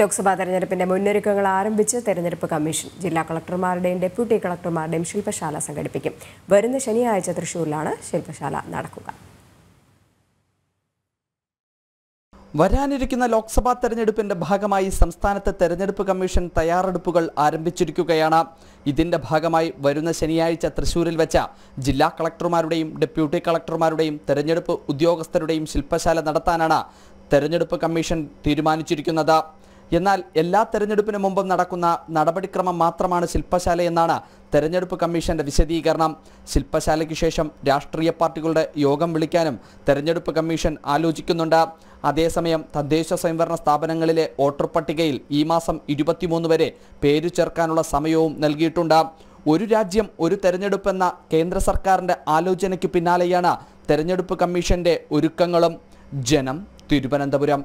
ലോക്സഭാ തെരഞ്ഞെടുപ്പിന്റെ മുന്നൊരുക്കങ്ങൾ ആരംഭിച്ച് തെരഞ്ഞെടുപ്പ് കമ്മീഷൻ ജില്ലാ കളക്ടർമാരുടെയും ഡെപ്യൂട്ടി കളക്ടർമാരുടെയും ശില്പശാല സംഘടിപ്പിക്കും വരുന്ന ശനിയാഴ്ച തൃശൂരിലാണ് ശില്പശാല നടക്കുക വരാനിരിക്കുന്ന ലോക്സഭാ തെരഞ്ഞെടുപ്പിന്റെ ഭാഗമായി സംസ്ഥാനത്തെ തെരഞ്ഞെടുപ്പ് കമ്മീഷൻ തയ്യാറെടുപ്പുകൾ ആരംഭിച്ചിരിക്കുകയാണ് ഇതിന്റെ ഭാഗമായി വരുന്ന ശനിയാഴ്ച തൃശൂരിൽ വെച്ച ജില്ലാ കളക്ടർമാരുടെയും ഡെപ്യൂട്ടി കളക്ടർമാരുടെയും തെരഞ്ഞെടുപ്പ് ഉദ്യോഗസ്ഥരുടെയും ശില്പശാല നടത്താനാണ് തെരഞ്ഞെടുപ്പ് കമ്മീഷൻ തീരുമാനിച്ചിരിക്കുന്നത് എന്നാൽ എല്ലാ തെരഞ്ഞെടുപ്പിന് മുമ്പും നടക്കുന്ന നടപടിക്രമം മാത്രമാണ് ശില്പശാലയെന്നാണ് തെരഞ്ഞെടുപ്പ് കമ്മീഷന്റെ വിശദീകരണം ശില്പശാലയ്ക്ക് ശേഷം രാഷ്ട്രീയ പാർട്ടികളുടെ യോഗം വിളിക്കാനും തെരഞ്ഞെടുപ്പ് കമ്മീഷൻ ആലോചിക്കുന്നുണ്ട് അതേസമയം തദ്ദേശ സ്വയംഭരണ സ്ഥാപനങ്ങളിലെ വോട്ടർ പട്ടികയിൽ ഈ മാസം ഇരുപത്തിമൂന്ന് വരെ പേരു ചേർക്കാനുള്ള സമയവും നൽകിയിട്ടുണ്ട് ഒരു രാജ്യം ഒരു തെരഞ്ഞെടുപ്പ് എന്ന കേന്ദ്ര സർക്കാരിന്റെ ആലോചനയ്ക്ക് പിന്നാലെയാണ് തെരഞ്ഞെടുപ്പ് കമ്മീഷന്റെ ഒരുക്കങ്ങളും ജനം തിരുവനന്തപുരം